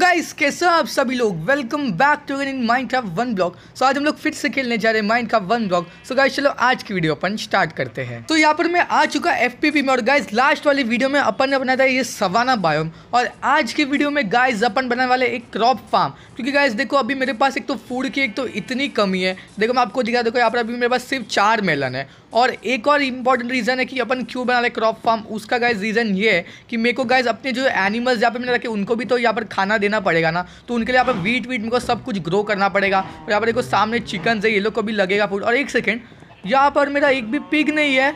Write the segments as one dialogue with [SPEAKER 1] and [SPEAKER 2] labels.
[SPEAKER 1] Guys कैसे हो आप सभी लोग welcome back to in mind का वन ब्लॉक सो आज हम लोग फिर से खेलने जा रहे हैं माइंड का वन ब्लॉक सो गाइस चलो आज की वीडियो अपन स्टार्ट करते हैं तो so, यहाँ पर मैं आ चुका एफपीपी में और गाइस लास्ट वाली वीडियो में अपन ने बनाया था ये सवाना बायोम और आज की वीडियो में गाइज अपन बनाने वाले एक क्रॉप फार्म क्योंकि गाइज देखो अभी मेरे पास एक तो फूड की एक तो इतनी कमी है देखो मैं आपको दिखा देखो यहाँ पर अभी मेरे पास सिर्फ चार मेलन है और एक और इम्पॉर्टेंट रीज़न है कि अपन क्यों बना रहे क्रॉप फार्म उसका गाइज रीज़न ये है कि मेरे को गाइज अपने जो एनिमल्स यहाँ पे मैंने रखे उनको भी तो यहाँ पर खाना देना पड़ेगा ना तो उनके लिए यहाँ पर वीट वीट मेरे को सब कुछ ग्रो करना पड़ेगा और यहाँ पर देखो सामने चिकन है ये लोग को भी लगेगा फूड और एक सेकेंड यहाँ पर मेरा एक भी पिग नहीं है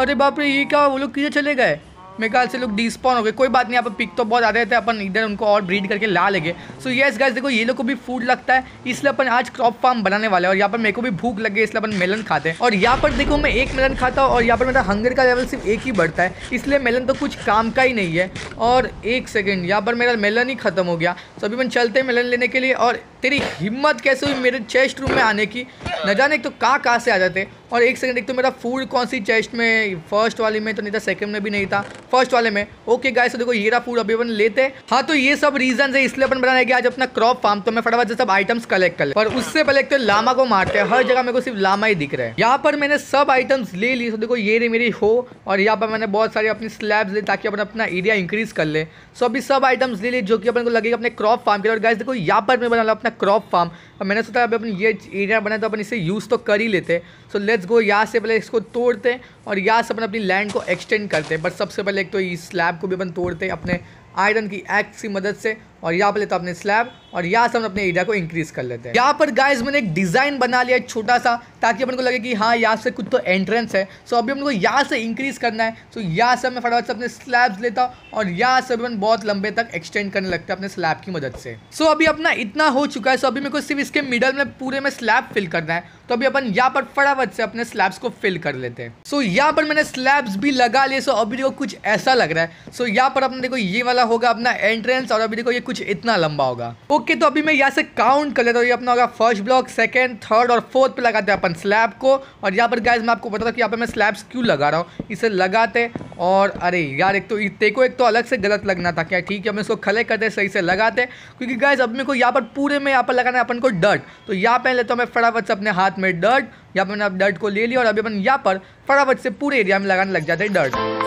[SPEAKER 1] अरे बाप रे ये क्या वो लोग किधर चले गए मेरे ख्याल से लोग डिस्पॉन हो गए कोई बात नहीं यहाँ पर पिक तो बहुत आते हैं अपन इधर उनको और ब्रीड करके ला लेंगे सो येस गाइस देखो ये लोग को भी फूड लगता है इसलिए अपन आज क्रॉप फार्म बनाने वाले हैं और यहाँ पर मेरे को भी भूख लग गई इसलिए अपन मेलन खाते हैं और यहाँ पर देखो मैं एक मेलन खाता हूँ और यहाँ पर मेरा हंगर का लेवल सिर्फ एक ही बढ़ता है इसलिए मेलन तो कुछ काम का ही नहीं है और एक सेकेंड यहाँ पर मेरा मेलन ही खत्म हो गया सो अभी अपन चलते हैं मेलन लेने के लिए और तेरी हिम्मत कैसे हुई मेरे चेस्ट रूम में आने की न जाने तो कहाँ कहाँ से आ जाते और एक सेकंड एक तो मेरा फूड कौन सी चेस्ट में फर्स्ट वाले में तो नहीं था सेकंड में भी नहीं था फर्स्ट वाले में ओके गाय से देखो ये रहा फूड अभी अपन लेते हैं हाँ तो ये सब रीजन है इसलिए अपन बनाया कि आज अपना क्रॉप फार्म तो मैं फटाफट से सब आइटम्स कलेक्ट कर ले पर उससे पहले तो लामा को मारते हैं हर जगह मेरे को सिर्फ लामा ही दिख रहा है यहाँ पर मैंने सब आइटम्स ले ली तो देखो ये रही मेरी हो और यहाँ पर मैंने बहुत सारे अपनी स्लैब्स ली ताकि अपन अपना एरिया इंक्रीज कर ले सो अभी सब आइटम्स ले ली जो कि अपन को लगेगा अपने क्रॉप फार्म के और गाय देखो यहाँ पर मैं बना अपना क्रॉप फार्म और मैंने सोचा अभी अपनी ये एरिया बनाए तो अपन इसे यूज़ तो कर ही लेते सो लेट लेट्स गो यहाँ से पहले इसको तोड़ते हैं और यहाँ से अपन अपनी लैंड को एक्सटेंड करते हैं बट सबसे पहले एक तो इस स्लैब को भी अपन तोड़ते हैं अपने आयरन की एक्ट की मदद से और यहाँ पर लेता अपने स्लैब और यहाँ से हम अपने एरिया को इंक्रीज़ कर लेते हैं यहाँ पर गाइस मैंने एक डिज़ाइन बना लिया छोटा सा ताकि अपन को लगे कि हाँ यहाँ से कुछ तो एंट्रेंस है सो अभी हमको यहाँ से इंक्रीज़ करना है सो यहाँ से मैं फटाफट से अपने स्लैब्स लेता हूँ और यहाँ से अभी बहुत लंबे तक एक्सटेंड करने लगता है अपने स्लैब की मदद से सो अभी अपना इतना हो चुका है सो अभी मेरे को सिर्फ इसके मिडल में पूरे में स्लैब फिल करना है तो अभी अपन यहाँ पर फटाफट से अपने स्लैब्स को फिल कर लेते हैं सो यहाँ पर मैंने स्लैब्स भी लगा लिए सो अभी देखो कुछ ऐसा लग रहा है सो यहाँ पर अपने देखो ये वाला होगा अपना एंट्रेंस और अभी देखो ये कुछ इतना लंबा होगा ओके okay, तो अभी मैं यहाँ से काउंट कर लेता हूँ ये अपना होगा फर्स्ट ब्लॉक सेकंड थर्ड और फोर्थ पे लगाते हैं अपन स्लैब को और यहाँ पर गाइज मैं आपको बताता हूँ कि यहाँ पर मैं स्लैब्स क्यों लगा रहा हूँ इसे लगाते और अरे यार एक तो देखो एक तो अलग से गलत लगना था क्या ठीक है हम इसको खले करते सही से लगाते क्योंकि गाइज अब मेरे को यहाँ पर पूरे में यहाँ पर लगाना है अपन को डर्ट तो यहाँ पहन लेता तो हूँ मैं फटाफट से अपने हाथ में डर्ट यहाँ पर मैंने अब डर्ट को ले लिया और अभी अपन यहाँ पर फटाफट से पूरे एरिया में लगाने लग जाते हैं डर्ट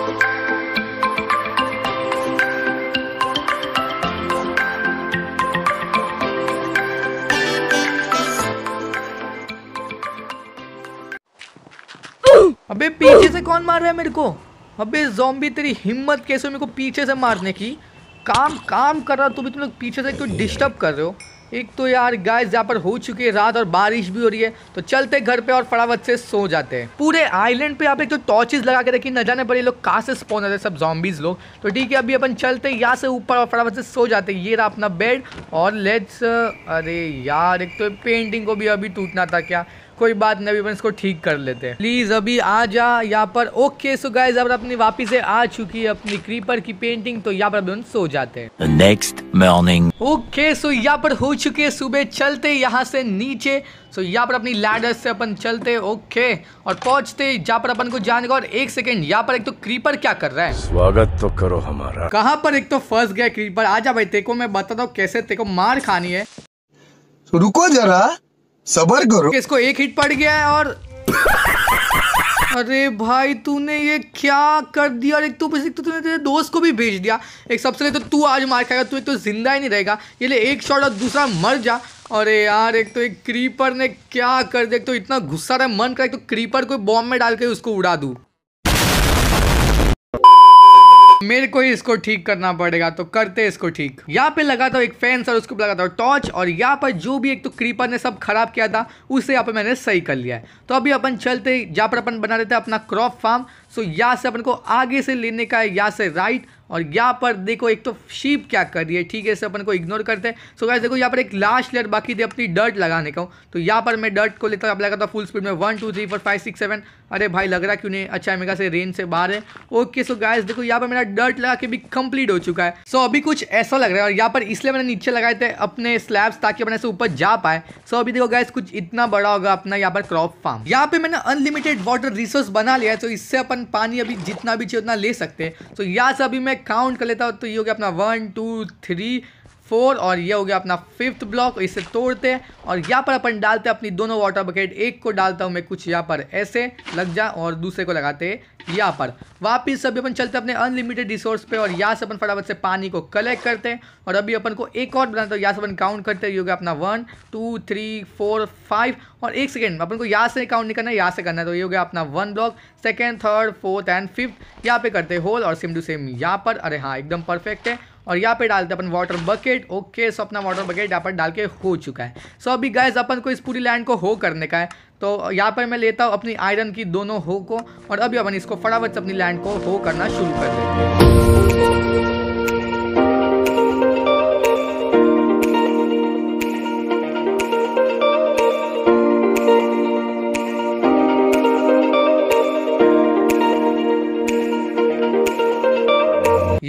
[SPEAKER 1] अबे पीछे से कौन मार रहा है मेरे को अबे जोम्बी तेरी हिम्मत कैसे मेरे को पीछे से मारने की काम काम कर रहा तुम लोग पीछे से क्यों डिस्टर्ब कर रहे हो एक तो यार गाय यहाँ पर हो चुकी है रात और बारिश भी हो रही है तो चलते घर पे और फटाफट से सो जाते हैं पूरे आइलैंड पे आप एक तो टॉर्चेस लगा के रखी न जाने पर ये लोग कहाँ से स्पॉन आते सब जॉम्बीज लोग तो ठीक है अभी अपन चलते हैं यहाँ से ऊपर और फटाफट से सो जाते हैं ये रहा अपना बेड और लेट्स अरे यार एक तो पेंटिंग को भी अभी टूटना था क्या कोई बात नहीं अभी अपन इसको ठीक कर लेते हैं प्लीज अभी आ जा यहाँ पर ओके सो गाइज अब अपनी वापिस से आ चुकी है अपनी क्रीपर की पेंटिंग तो यहाँ पर अभी सो जाते हैं नेक्स्ट मॉर्निंग ओके सो यहाँ पर हो चुके सुबह चलते यहाँ से नीचे सो so, यहाँ पर अपनी लैडर से अपन चलते ओके okay, और पहुंचते जहाँ पर अपन को जाने का और एक सेकेंड यहाँ पर एक तो क्रीपर क्या कर रहा है स्वागत तो करो हमारा कहाँ पर एक तो फंस गया क्रीपर आजा भाई तेको मैं बताता हूँ कैसे तेको मार खानी है तो रुको जरा सबर करो इसको एक हिट पड़ गया है और अरे भाई तूने ये क्या कर दिया और एक तो एक तो तूने तेरे दोस्त को भी भेज दिया एक सबसे तो तू आज मार खाएगा तू एक तो जिंदा ही नहीं रहेगा ये ले एक शॉट और दूसरा मर जा अरे यार एक तो एक क्रीपर ने क्या कर दिया तो इतना गुस्सा रहा मन कर एक तो क्रीपर को बॉम्ब में डाल के उसको उड़ा दूँ मेरे को ही इसको ठीक करना पड़ेगा तो करते इसको ठीक यहाँ पे लगा था एक फैंस और उसको लगा था टॉर्च और यहाँ पर जो भी एक तो क्रीपर ने सब खराब किया था उसे यहाँ पे मैंने सही कर लिया है तो अभी अपन चलते जहाँ पर अपन बना देते हैं अपना क्रॉप फार्म सो यहाँ से अपन को आगे से लेने का है यहाँ से राइट और यहाँ पर देखो एक तो शीप क्या कर रही है ठीक है इसे अपन को इग्नोर करते हैं सो गाइस देखो यहाँ पर एक लास्ट लेयर बाकी थी अपनी डर्ट लगाने का तो यहाँ पर मैं डर्ट को लेता अप्लाई करता फुल स्पीड में one two three four five six seven अरे भाई लग रहा क्यों नहीं अच्छा मेरे से रेंज से बाहर है ओके सो गाइस देखो यहाँ पर मेरा डर्ट लगा के भी कंप्लीट हो चुका है सो अभी कुछ ऐसा लग रहा है और यहाँ पर इसलिए मैंने नीचे लगाए थे अपने स्लैब्स ताकि अपने से ऊपर जा पाए सो अभी देखो गाइस कुछ इतना बड़ा होगा अपना यहाँ पर क्रॉप फार्म यहाँ पे मैंने अनलिमिटेड वाटर रिसोर्स बना लिया है तो इससे अपन पानी अभी जितना भी चाहिए उतना ले सकते हैं सो यहाँ से अभी मैं मैं काउंट कर लेता हूँ तो ये हो गया अपना वन टू थ्री फोर और ये हो गया अपना फिफ्थ ब्लॉक इसे तोड़ते हैं और यहाँ पर अपन डालते हैं अपनी दोनों वाटर बकेट एक को डालता हूँ मैं कुछ यहाँ पर ऐसे लग जा और दूसरे को लगाते हैं यहाँ पर वापिस अभी अपन चलते हैं अपने अनलिमिटेड रिसोर्स पे और यहाँ से अपन फटाफट से पानी को कलेक्ट करते हैं और अभी अपन को एक और बनाते हैं तो यहाँ से अपन काउंट करते हैं ये हो गया अपना one two three four five और एक सेकेंड अपन को यहाँ से काउंट नहीं करना है यहाँ से करना है तो ये हो गया अपना one block second third fourth and fifth यहाँ पे करते हैं होल और सेम टू सेम यहाँ पर अरे हाँ एकदम परफेक्ट है और यहाँ पे डालते अपन वाटर बकेट ओके सो अपना वाटर बकेट यहाँ पर डाल के हो चुका है सो अभी गैस अपन को इस पूरी लैंड को हो करने का है तो यहाँ पर मैं लेता हूँ अपनी आयरन की दोनों हो को और अभी अपन इसको फटाफट से अपनी लैंड को हो करना शुरू कर देते हैं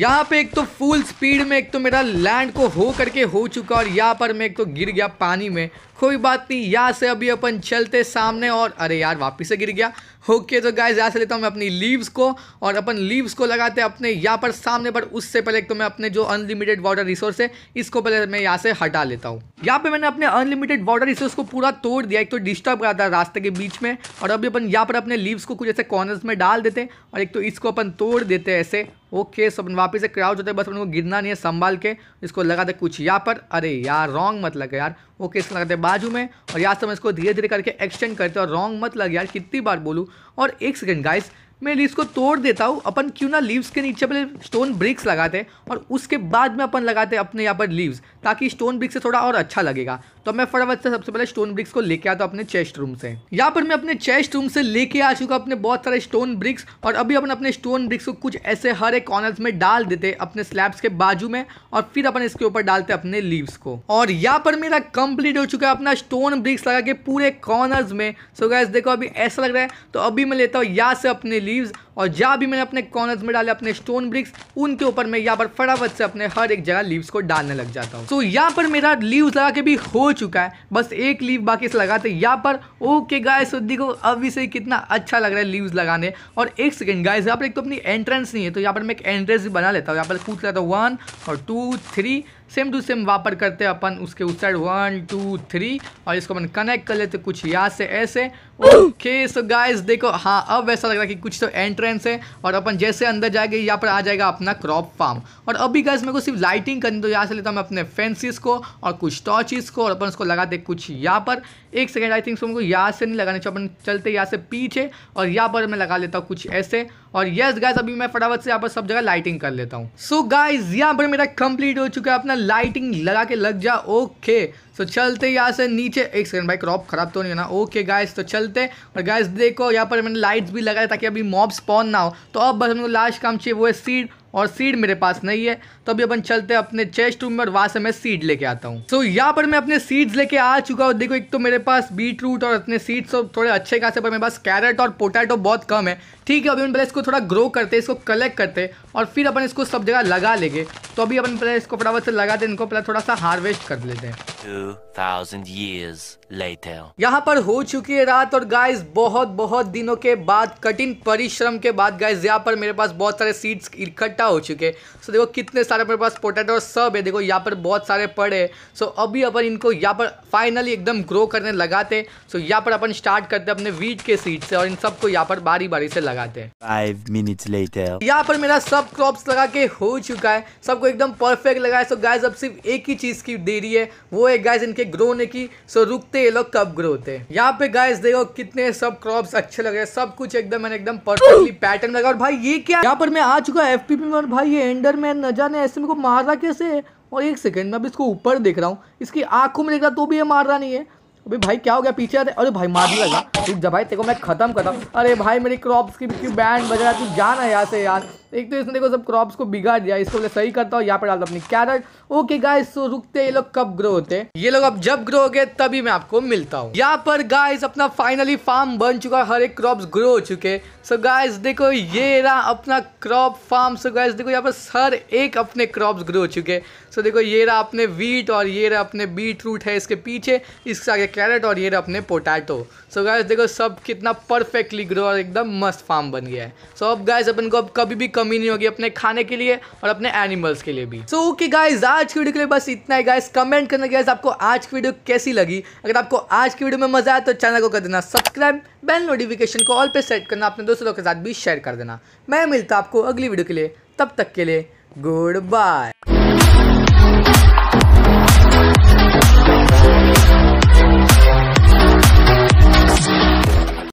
[SPEAKER 1] यहाँ पे एक तो फुल स्पीड में एक तो मेरा लैंड को हो करके हो चुका और यहाँ पर मैं एक तो गिर गया पानी में कोई बात नहीं यहाँ से अभी अपन चलते सामने और अरे यार वापिस से गिर गया ओके तो गाइज यहाँ से लेता हूँ मैं अपनी लीव्स को और अपन लीव्स को लगाते हैं अपने यहाँ पर सामने पर उससे पहले तो मैं अपने जो अनलिमिटेड वाटर रिसोर्स है इसको पहले मैं यहाँ से हटा लेता हूँ यहाँ पे मैंने अपने अनलिमिटेड वाटर रिसोर्स को पूरा तोड़ दिया एक तो डिस्टर्ब करा था रास्ते के बीच में और अभी अपन यहाँ पर अपने लीव्स को कुछ ऐसे कॉर्नर्स में डाल देते और एक तो इसको अपन तोड़ देते ऐसे ओके सब वापस से क्राउच होते बस उनको गिरना नहीं है संभाल के इसको लगाते कुछ यहाँ पर अरे यार रॉन्ग मत लगे यार ओके इसको लगाते बाजू में और यहाँ से हम इसको धीरे धीरे करके एक्सटेंड करते और रॉन्ग मत लगे यार कितनी बार बोलूँ और एक सेकेंड गाइस मैं लीव्स को तोड़ देता हूँ अपन क्यों ना लीव्स के नीचे पहले स्टोन ब्रिक्स लगाते हैं और उसके बाद में अपन लगाते हैं अपने यहाँ पर लीव्स ताकि स्टोन ब्रिक्स से थोड़ा और अच्छा लगेगा तो मैं फटाफट से सबसे पहले स्टोन ब्रिक्स को लेके आता हूँ अपने चेस्ट रूम से यहाँ पर मैं अपने चेस्ट रूम से लेके आ चुका अपने बहुत सारे स्टोन ब्रिक्स और अभी अपन अपने स्टोन ब्रिक्स को कुछ ऐसे हर एक कॉर्नर में डाल देते अपने स्लैब्स के बाजू में और फिर अपन इसके ऊपर डालते अपने लीव्स को और यहाँ पर मेरा कंप्लीट हो चुका है अपना स्टोन ब्रिक्स लगा के पूरे कॉर्नर में सो गैस देखो अभी ऐसा लग रहा है तो अभी मैं लेता हूँ यहाँ से अपने लीव्स और जहाँ भी मैंने अपने कॉर्नर में डाले अपने स्टोन ब्रिक्स उनके ऊपर मैं यहाँ पर फटाफट से अपने हर एक जगह लीव्स को डालने लग जाता हूँ तो यहाँ पर मेरा लीव्स लगा के भी हो चुका है बस एक लीव बाकी से लगाते यहाँ पर ओके गाय सुद्दी को अभी से कितना अच्छा लग रहा है लीव्स लगाने और एक सेकेंड गाय यहाँ पर एक तो अपनी एंट्रेंस नहीं है तो यहाँ पर मैं एक एंट्रेंस भी बना लेता हूँ यहाँ पर कूद लेता हूँ वन और two three same to same वापर करते अपन उसके उस साइड वन टू थ्री और इसको अपन कनेक्ट कर लेते कुछ यहाँ से ऐसे ओके सो गाइस देखो हाँ अब वैसा लग रहा है कि कुछ तो एंट्रेंस है और अपन जैसे अंदर जाएंगे यहाँ पर आ जाएगा अपना क्रॉप फार्म और अभी गाइस मेरे को सिर्फ लाइटिंग करनी तो यहाँ से लेता हूँ मैं अपने फेंसिस को और कुछ टॉर्चिस को और अपन उसको लगाते कुछ यहाँ पर एक सेकेंड आई थिंक सो मेरे को यहाँ से नहीं लगाना चाहिए अपन चलते यहाँ से पीछे और यहाँ पर मैं लगा लेता हूँ कुछ ऐसे और यस गाइज अभी मैं फटाफट से यहाँ पर सब जगह लाइटिंग कर लेता हूँ सो गाइज यहाँ पर मेरा कंप्लीट हो चुका है अपना लाइटिंग लगा के लग जा ओके सो चलते यहाँ से नीचे एक सेकंड भाई क्रॉप खराब तो नहीं है ना ओके गाइस तो चलते और गाइस देखो यहाँ पर मैंने लाइट्स भी लगाए ताकि अभी मॉब स्पॉन ना हो तो अब बस हमको लास्ट काम चाहिए वो है सीड और सीड मेरे पास नहीं है तो अभी अपन चलते हैं अपने चेस्ट रूम में और वहाँ से मैं सीड लेके आता हूँ सो so, यहाँ पर मैं अपने सीड्स लेके आ चुका हूँ देखो एक तो मेरे पास बीट रूट और अपने सीड्स तो थोड़े अच्छे खासे पर मेरे पास कैरेट और पोटैटो बहुत कम है ठीक है अभी पहले इसको थोड़ा ग्रो करते इसको कलेक्ट करते और फिर अपन इसको सब जगह लगा लेंगे तो अभी अपन पहले इसको फटाफट से लगाते इनको पहले थोड़ा सा हार्वेस्ट कर लेते हैं 2000 years later. यहाँ पर हो चुकी है रात और गाइस बहुत बहुत दिनों के बाद कठिन परिश्रम के बाद गाइस यहाँ पर मेरे पास बहुत सारे सीड्स इकट्ठा इकट्ठा हो चुके सो देखो कितने सारे अपने पास पोटैटो सब है देखो यहाँ पर बहुत सारे पड़े सो अभी अपन इनको यहाँ पर फाइनली एकदम ग्रो करने लगाते सो यहाँ पर अपन स्टार्ट करते अपने वीट के सीड से और इन सबको यहाँ पर बारी बारी से लगाते हैं यहाँ पर मेरा सब क्रॉप लगा के हो चुका है सबको एकदम परफेक्ट लगा है सो गाय अब सिर्फ एक ही चीज़ की देरी है वो है गाय इनके ग्रो होने की सो रुकते ये लोग कब ग्रो होते हैं यहाँ पे गाइज देखो कितने सब क्रॉप अच्छे लगे सब कुछ एकदम मैंने एकदम परफेक्टली पैटर्न लगा और भाई ये क्या यहाँ पर मैं आ चुका एफ पी और भाई ये एंडरमैन न जाने ऐसे मेरे को मार रहा कैसे और एक सेकंड मैं अब इसको ऊपर देख रहा हूँ इसकी आंखों में देख रहा तो भी ये मार रहा नहीं है अभी भाई क्या हो गया पीछे आते अरे भाई मारने लगा तू जब भाई तेरे को मैं खत्म कर हूँ अरे भाई मेरी क्रॉप्स की, की बैंड बज रहा है तू जाना यहाँ से यार एक तो इसने देखो सब क्रॉप्स को बिगाड़ दिया इसको मैं सही करता हूँ यहाँ पर डालता अपनी कैरेट ओके गाइस तो रुकते ये लोग कब ग्रो होते ये लोग अब जब ग्रो हो गए तभी मैं आपको मिलता हूँ यहाँ पर गाइस अपना फाइनली फार्म बन चुका हर एक क्रॉप ग्रो हो चुके सो गाइस देखो ये रहा अपना क्रॉप फार्म सो गाइस देखो यहाँ पर हर एक अपने क्रॉप ग्रो हो चुके सो देखो ये रहा अपने वीट और ये रहा अपने बीट रूट है इसके पीछे इसके आगे कैरेट और ये रहा अपने पोटैटो सो गाइस देखो सब कितना परफेक्टली ग्रो और एकदम मस्त फार्म बन गया है सो अब गाइस अपन को अब कभी भी कमी नहीं होगी अपने खाने के लिए और अपने एनिमल्स के लिए भी सो ओके गाइज आज की वीडियो के लिए बस इतना ही गाइज कमेंट करना गाइज आपको आज की वीडियो कैसी लगी अगर आपको आज की वीडियो में मजा आया तो चैनल को कर देना सब्सक्राइब बेल नोटिफिकेशन को ऑल पे सेट करना अपने दोस्तों के साथ भी शेयर कर देना मैं मिलता आपको अगली वीडियो के लिए तब तक के लिए गुड बाय